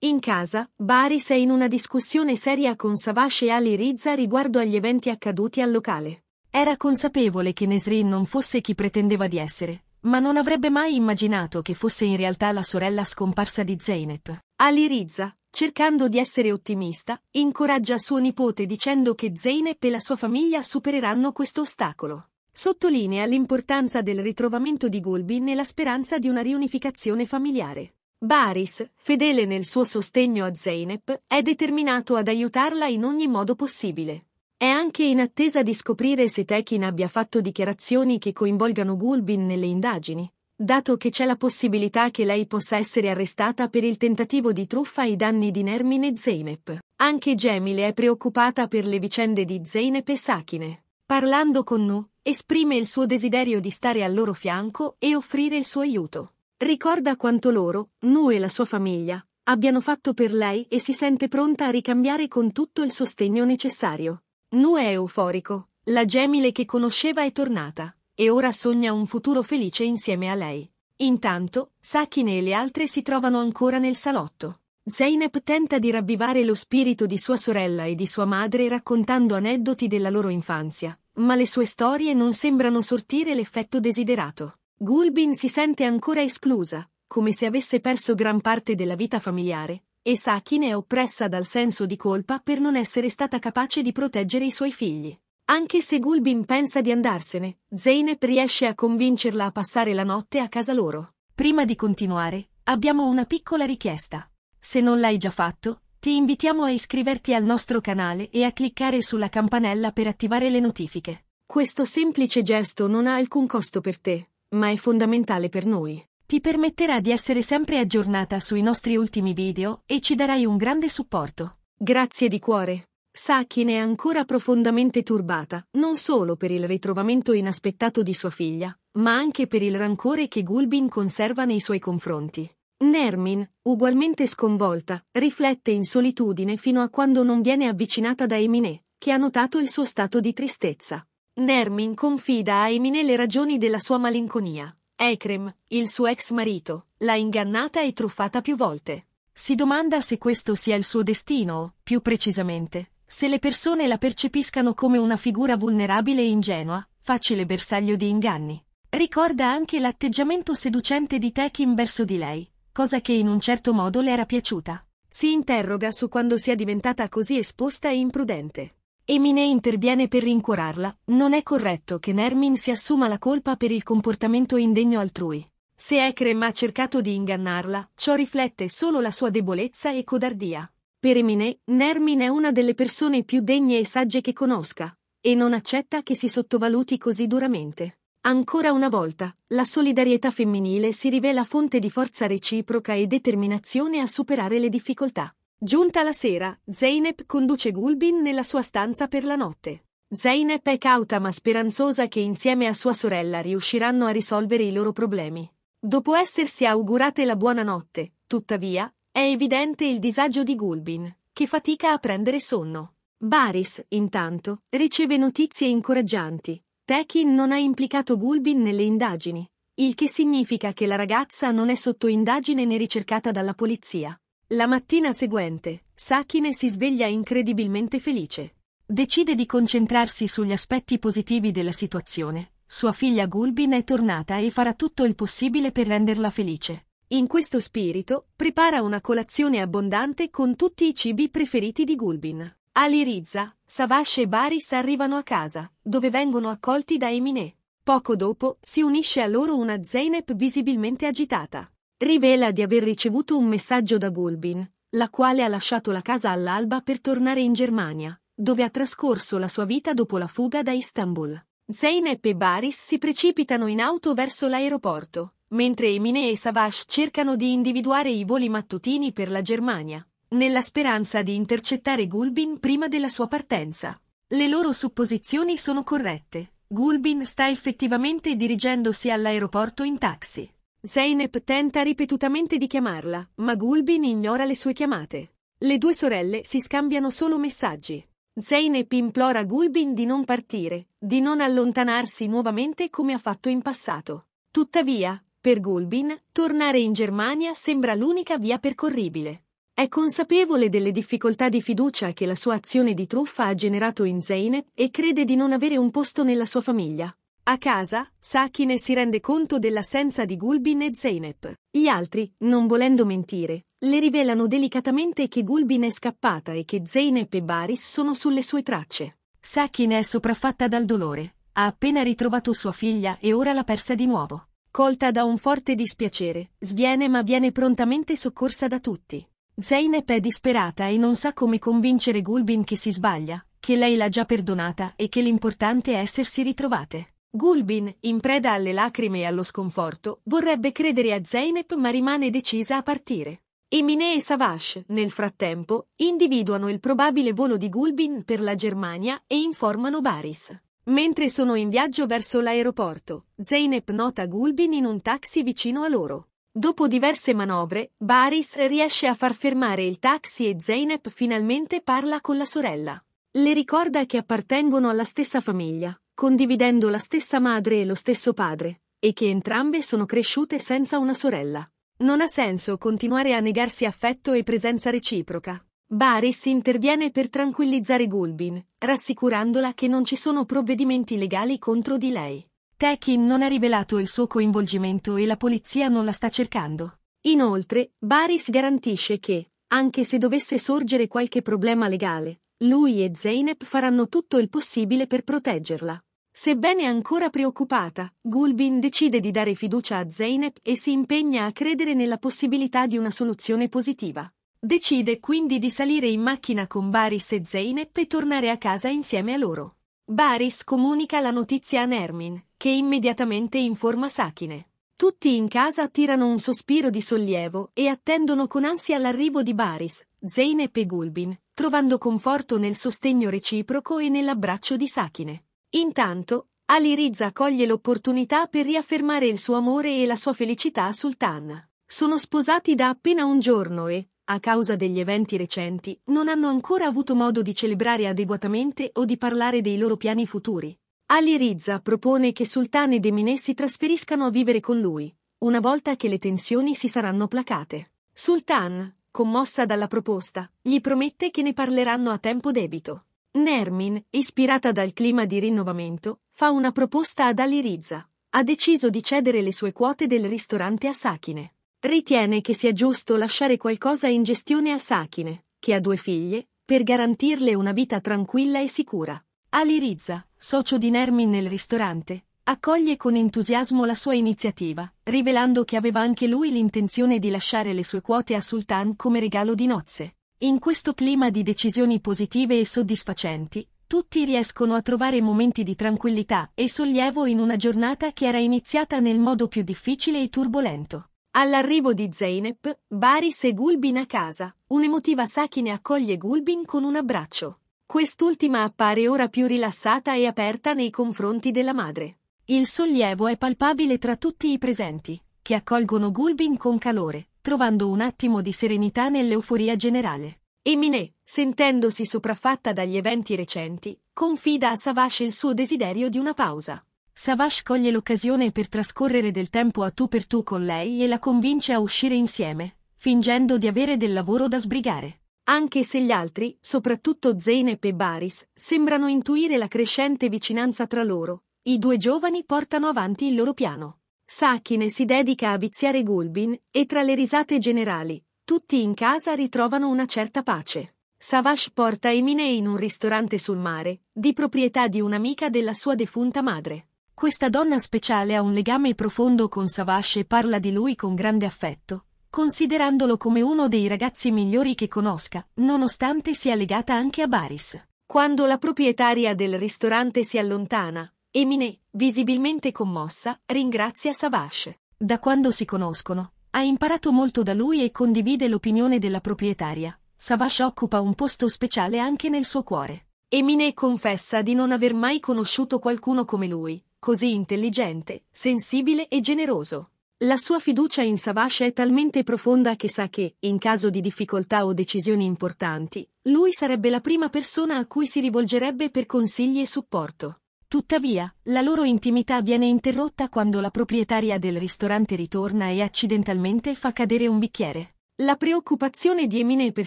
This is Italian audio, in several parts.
In casa, Baris è in una discussione seria con Savash e Ali Rizza riguardo agli eventi accaduti al locale. Era consapevole che Nesrin non fosse chi pretendeva di essere, ma non avrebbe mai immaginato che fosse in realtà la sorella scomparsa di Zeynep. Ali Rizza, cercando di essere ottimista, incoraggia suo nipote dicendo che Zeynep e la sua famiglia supereranno questo ostacolo. Sottolinea l'importanza del ritrovamento di Gulbin e la speranza di una riunificazione familiare. Baris, fedele nel suo sostegno a Zeynep, è determinato ad aiutarla in ogni modo possibile. È anche in attesa di scoprire se Tekin abbia fatto dichiarazioni che coinvolgano Gulbin nelle indagini, dato che c'è la possibilità che lei possa essere arrestata per il tentativo di truffa ai danni di Nermine e Zeynep. Anche Gemile è preoccupata per le vicende di Zeynep e Sakine. Parlando con Nu, esprime il suo desiderio di stare al loro fianco e offrire il suo aiuto. Ricorda quanto loro, Nu e la sua famiglia, abbiano fatto per lei e si sente pronta a ricambiare con tutto il sostegno necessario. Nu è euforico, la gemile che conosceva è tornata, e ora sogna un futuro felice insieme a lei. Intanto, Sakine e le altre si trovano ancora nel salotto. Zeynep tenta di ravvivare lo spirito di sua sorella e di sua madre raccontando aneddoti della loro infanzia, ma le sue storie non sembrano sortire l'effetto desiderato. Gulbin si sente ancora esclusa, come se avesse perso gran parte della vita familiare, e Sakin è oppressa dal senso di colpa per non essere stata capace di proteggere i suoi figli. Anche se Gulbin pensa di andarsene, Zeynep riesce a convincerla a passare la notte a casa loro. Prima di continuare, abbiamo una piccola richiesta. Se non l'hai già fatto, ti invitiamo a iscriverti al nostro canale e a cliccare sulla campanella per attivare le notifiche. Questo semplice gesto non ha alcun costo per te, ma è fondamentale per noi. Ti permetterà di essere sempre aggiornata sui nostri ultimi video e ci darai un grande supporto. Grazie di cuore. Sakin è ancora profondamente turbata, non solo per il ritrovamento inaspettato di sua figlia, ma anche per il rancore che Gulbin conserva nei suoi confronti. Nermin, ugualmente sconvolta, riflette in solitudine fino a quando non viene avvicinata da Emine, che ha notato il suo stato di tristezza. Nermin confida a Emine le ragioni della sua malinconia. Ekrem, il suo ex marito, l'ha ingannata e truffata più volte. Si domanda se questo sia il suo destino, più precisamente, se le persone la percepiscano come una figura vulnerabile e ingenua, facile bersaglio di inganni. Ricorda anche l'atteggiamento seducente di Tekin verso di lei, cosa che in un certo modo le era piaciuta. Si interroga su quando sia diventata così esposta e imprudente. Emine interviene per rincuorarla, non è corretto che Nermin si assuma la colpa per il comportamento indegno altrui. Se Ekrem ha cercato di ingannarla, ciò riflette solo la sua debolezza e codardia. Per Emine, Nermin è una delle persone più degne e sagge che conosca, e non accetta che si sottovaluti così duramente. Ancora una volta, la solidarietà femminile si rivela fonte di forza reciproca e determinazione a superare le difficoltà. Giunta la sera, Zeynep conduce Gulbin nella sua stanza per la notte. Zeynep è cauta ma speranzosa che insieme a sua sorella riusciranno a risolvere i loro problemi. Dopo essersi augurate la buonanotte, tuttavia, è evidente il disagio di Gulbin, che fatica a prendere sonno. Baris, intanto, riceve notizie incoraggianti. Tekin non ha implicato Gulbin nelle indagini, il che significa che la ragazza non è sotto indagine né ricercata dalla polizia. La mattina seguente, Sakine si sveglia incredibilmente felice. Decide di concentrarsi sugli aspetti positivi della situazione. Sua figlia Gulbin è tornata e farà tutto il possibile per renderla felice. In questo spirito, prepara una colazione abbondante con tutti i cibi preferiti di Gulbin. Aliriza, Savash e Baris arrivano a casa, dove vengono accolti da Emine. Poco dopo, si unisce a loro una Zeynep visibilmente agitata. Rivela di aver ricevuto un messaggio da Gulbin, la quale ha lasciato la casa all'alba per tornare in Germania, dove ha trascorso la sua vita dopo la fuga da Istanbul. Zeynep e Baris si precipitano in auto verso l'aeroporto, mentre Emine e Savash cercano di individuare i voli mattutini per la Germania, nella speranza di intercettare Gulbin prima della sua partenza. Le loro supposizioni sono corrette. Gulbin sta effettivamente dirigendosi all'aeroporto in taxi. Zeynep tenta ripetutamente di chiamarla, ma Gulbin ignora le sue chiamate. Le due sorelle si scambiano solo messaggi. Zeynep implora Gulbin di non partire, di non allontanarsi nuovamente come ha fatto in passato. Tuttavia, per Gulbin, tornare in Germania sembra l'unica via percorribile. È consapevole delle difficoltà di fiducia che la sua azione di truffa ha generato in Zeynep e crede di non avere un posto nella sua famiglia. A casa, Sakine si rende conto dell'assenza di Gulbin e Zeynep. Gli altri, non volendo mentire, le rivelano delicatamente che Gulbin è scappata e che Zeynep e Baris sono sulle sue tracce. Sakine è sopraffatta dal dolore. Ha appena ritrovato sua figlia e ora l'ha persa di nuovo. Colta da un forte dispiacere, sviene ma viene prontamente soccorsa da tutti. Zeynep è disperata e non sa come convincere Gulbin che si sbaglia, che lei l'ha già perdonata e che l'importante è essersi ritrovate. Gulbin, in preda alle lacrime e allo sconforto, vorrebbe credere a Zeynep ma rimane decisa a partire. Emine e Savash, nel frattempo, individuano il probabile volo di Gulbin per la Germania e informano Baris. Mentre sono in viaggio verso l'aeroporto, Zeynep nota Gulbin in un taxi vicino a loro. Dopo diverse manovre, Baris riesce a far fermare il taxi e Zeynep finalmente parla con la sorella. Le ricorda che appartengono alla stessa famiglia, condividendo la stessa madre e lo stesso padre, e che entrambe sono cresciute senza una sorella. Non ha senso continuare a negarsi affetto e presenza reciproca. Baris interviene per tranquillizzare Gulbin, rassicurandola che non ci sono provvedimenti legali contro di lei. Tekin non ha rivelato il suo coinvolgimento e la polizia non la sta cercando. Inoltre, Baris garantisce che, anche se dovesse sorgere qualche problema legale, lui e Zeynep faranno tutto il possibile per proteggerla. Sebbene ancora preoccupata, Gulbin decide di dare fiducia a Zeynep e si impegna a credere nella possibilità di una soluzione positiva. Decide quindi di salire in macchina con Baris e Zeynep e tornare a casa insieme a loro. Baris comunica la notizia a Nermin, che immediatamente informa Sakine. Tutti in casa tirano un sospiro di sollievo e attendono con ansia l'arrivo di Baris, Zeynep e Gulbin, trovando conforto nel sostegno reciproco e nell'abbraccio di Sakine. Intanto, Ali Rizza coglie l'opportunità per riaffermare il suo amore e la sua felicità a Sultan. Sono sposati da appena un giorno e, a causa degli eventi recenti, non hanno ancora avuto modo di celebrare adeguatamente o di parlare dei loro piani futuri. Ali Rizza propone che Sultan ed Emine si trasferiscano a vivere con lui, una volta che le tensioni si saranno placate. Sultan, commossa dalla proposta, gli promette che ne parleranno a tempo debito. Nermin, ispirata dal clima di rinnovamento, fa una proposta ad Aliriza. Ha deciso di cedere le sue quote del ristorante a Sakine. Ritiene che sia giusto lasciare qualcosa in gestione a Sakine, che ha due figlie, per garantirle una vita tranquilla e sicura. Aliriza, socio di Nermin nel ristorante, Accoglie con entusiasmo la sua iniziativa, rivelando che aveva anche lui l'intenzione di lasciare le sue quote a Sultan come regalo di nozze. In questo clima di decisioni positive e soddisfacenti, tutti riescono a trovare momenti di tranquillità e sollievo in una giornata che era iniziata nel modo più difficile e turbolento. All'arrivo di Zeynep, Baris e Gulbin a casa, un'emotiva Sakine accoglie Gulbin con un abbraccio. Quest'ultima appare ora più rilassata e aperta nei confronti della madre. Il sollievo è palpabile tra tutti i presenti, che accolgono Gulbin con calore, trovando un attimo di serenità nell'euforia generale. E Miné, sentendosi sopraffatta dagli eventi recenti, confida a Savash il suo desiderio di una pausa. Savash coglie l'occasione per trascorrere del tempo a tu per tu con lei e la convince a uscire insieme, fingendo di avere del lavoro da sbrigare. Anche se gli altri, soprattutto Zeynep e Baris, sembrano intuire la crescente vicinanza tra loro, i due giovani portano avanti il loro piano. Sakine si dedica a viziare Gulbin e tra le risate generali, tutti in casa ritrovano una certa pace. Savash porta Emine in un ristorante sul mare, di proprietà di un'amica della sua defunta madre. Questa donna speciale ha un legame profondo con Savash e parla di lui con grande affetto, considerandolo come uno dei ragazzi migliori che conosca, nonostante sia legata anche a Baris. Quando la proprietaria del ristorante si allontana, Emine, visibilmente commossa, ringrazia Savash. Da quando si conoscono, ha imparato molto da lui e condivide l'opinione della proprietaria. Savash occupa un posto speciale anche nel suo cuore. Emine confessa di non aver mai conosciuto qualcuno come lui, così intelligente, sensibile e generoso. La sua fiducia in Savash è talmente profonda che sa che, in caso di difficoltà o decisioni importanti, lui sarebbe la prima persona a cui si rivolgerebbe per consigli e supporto. Tuttavia, la loro intimità viene interrotta quando la proprietaria del ristorante ritorna e accidentalmente fa cadere un bicchiere. La preoccupazione di Emine per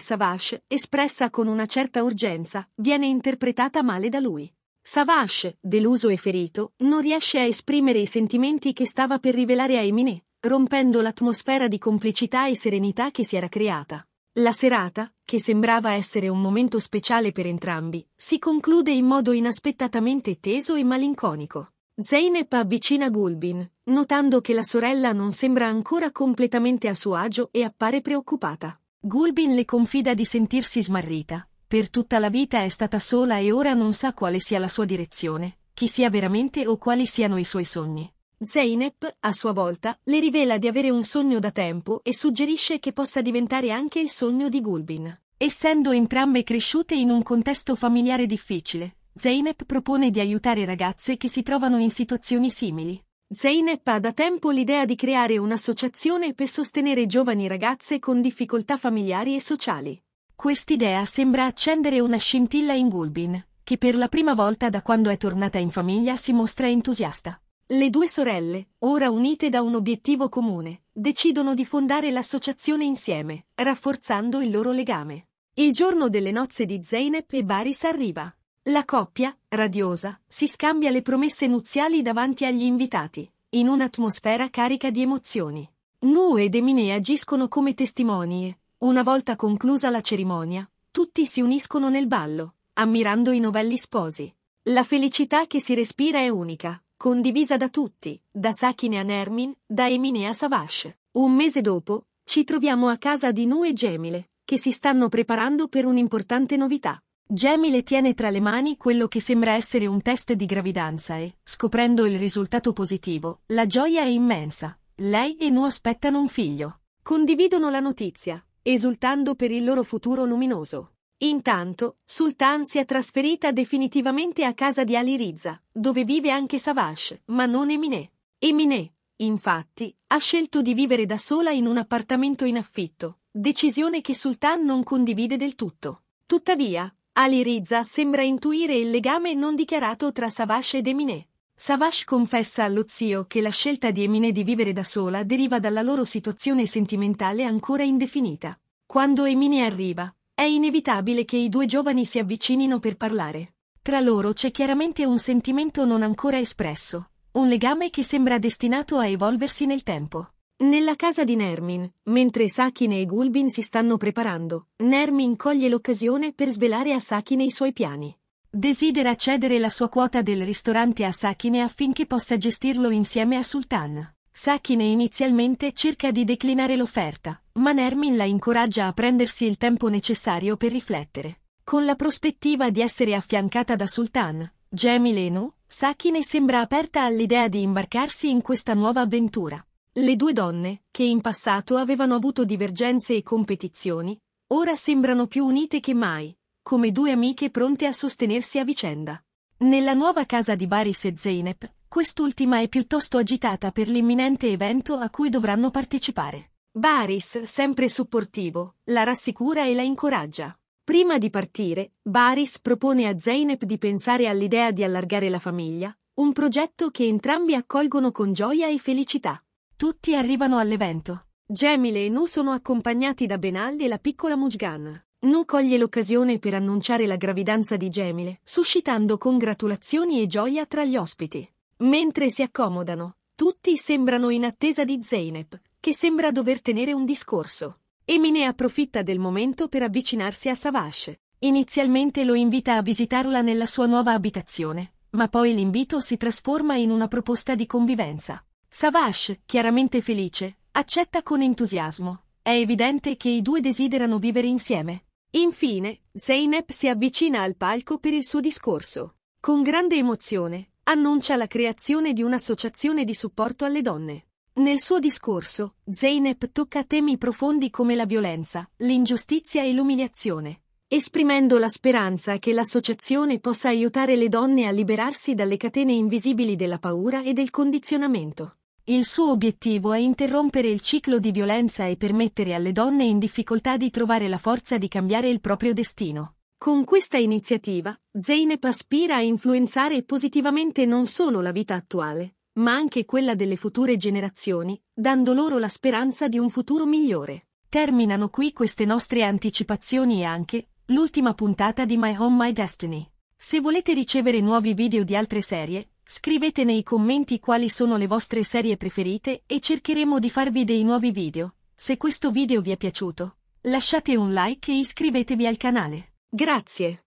Savage, espressa con una certa urgenza, viene interpretata male da lui. Savage, deluso e ferito, non riesce a esprimere i sentimenti che stava per rivelare a Emine, rompendo l'atmosfera di complicità e serenità che si era creata. La serata, che sembrava essere un momento speciale per entrambi, si conclude in modo inaspettatamente teso e malinconico. Zeynep avvicina Gulbin, notando che la sorella non sembra ancora completamente a suo agio e appare preoccupata. Gulbin le confida di sentirsi smarrita. Per tutta la vita è stata sola e ora non sa quale sia la sua direzione, chi sia veramente o quali siano i suoi sogni. Zeynep, a sua volta, le rivela di avere un sogno da tempo e suggerisce che possa diventare anche il sogno di Gulbin. Essendo entrambe cresciute in un contesto familiare difficile, Zeynep propone di aiutare ragazze che si trovano in situazioni simili. Zeynep ha da tempo l'idea di creare un'associazione per sostenere giovani ragazze con difficoltà familiari e sociali. Quest'idea sembra accendere una scintilla in Gulbin, che per la prima volta da quando è tornata in famiglia si mostra entusiasta. Le due sorelle, ora unite da un obiettivo comune, decidono di fondare l'associazione insieme, rafforzando il loro legame. Il giorno delle nozze di Zeynep e Baris arriva. La coppia, radiosa, si scambia le promesse nuziali davanti agli invitati, in un'atmosfera carica di emozioni. Nu ed Emine agiscono come testimoni e, una volta conclusa la cerimonia, tutti si uniscono nel ballo, ammirando i novelli sposi. La felicità che si respira è unica, condivisa da tutti, da Sakine a Nermin, da Emine a Savash. Un mese dopo, ci troviamo a casa di Nu e Gemile, che si stanno preparando per un'importante novità. Gemile tiene tra le mani quello che sembra essere un test di gravidanza e, scoprendo il risultato positivo, la gioia è immensa. Lei e Nu aspettano un figlio. Condividono la notizia, esultando per il loro futuro luminoso. Intanto, Sultan si è trasferita definitivamente a casa di Ali Rizza, dove vive anche Savash, ma non Eminé. Eminé, infatti, ha scelto di vivere da sola in un appartamento in affitto, decisione che Sultan non condivide del tutto. Tuttavia, Ali Rizza sembra intuire il legame non dichiarato tra Savash ed Eminé. Savash confessa allo zio che la scelta di Eminé di vivere da sola deriva dalla loro situazione sentimentale ancora indefinita. Quando Eminé arriva, è inevitabile che i due giovani si avvicinino per parlare. Tra loro c'è chiaramente un sentimento non ancora espresso, un legame che sembra destinato a evolversi nel tempo. Nella casa di Nermin, mentre Sakine e Gulbin si stanno preparando, Nermin coglie l'occasione per svelare a Sakine i suoi piani. Desidera cedere la sua quota del ristorante a Sakine affinché possa gestirlo insieme a Sultan. Sakine inizialmente cerca di declinare l'offerta, ma Nermin la incoraggia a prendersi il tempo necessario per riflettere. Con la prospettiva di essere affiancata da Sultan, Gemileno, Sakine sembra aperta all'idea di imbarcarsi in questa nuova avventura. Le due donne, che in passato avevano avuto divergenze e competizioni, ora sembrano più unite che mai, come due amiche pronte a sostenersi a vicenda. Nella nuova casa di Baris e Zeynep, Quest'ultima è piuttosto agitata per l'imminente evento a cui dovranno partecipare. Baris, sempre supportivo, la rassicura e la incoraggia. Prima di partire, Baris propone a Zeynep di pensare all'idea di allargare la famiglia, un progetto che entrambi accolgono con gioia e felicità. Tutti arrivano all'evento. Gemile e Nu sono accompagnati da Benal e la piccola Mujgan. Nu coglie l'occasione per annunciare la gravidanza di Gemile, suscitando congratulazioni e gioia tra gli ospiti. Mentre si accomodano, tutti sembrano in attesa di Zeynep, che sembra dover tenere un discorso. Emine approfitta del momento per avvicinarsi a Savash. Inizialmente lo invita a visitarla nella sua nuova abitazione, ma poi l'invito si trasforma in una proposta di convivenza. Savash, chiaramente felice, accetta con entusiasmo. È evidente che i due desiderano vivere insieme. Infine, Zeynep si avvicina al palco per il suo discorso. Con grande emozione, annuncia la creazione di un'associazione di supporto alle donne. Nel suo discorso, Zeynep tocca temi profondi come la violenza, l'ingiustizia e l'umiliazione, esprimendo la speranza che l'associazione possa aiutare le donne a liberarsi dalle catene invisibili della paura e del condizionamento. Il suo obiettivo è interrompere il ciclo di violenza e permettere alle donne in difficoltà di trovare la forza di cambiare il proprio destino. Con questa iniziativa, Zeynep aspira a influenzare positivamente non solo la vita attuale, ma anche quella delle future generazioni, dando loro la speranza di un futuro migliore. Terminano qui queste nostre anticipazioni e anche l'ultima puntata di My Home My Destiny. Se volete ricevere nuovi video di altre serie, scrivete nei commenti quali sono le vostre serie preferite e cercheremo di farvi dei nuovi video. Se questo video vi è piaciuto, lasciate un like e iscrivetevi al canale. Grazie.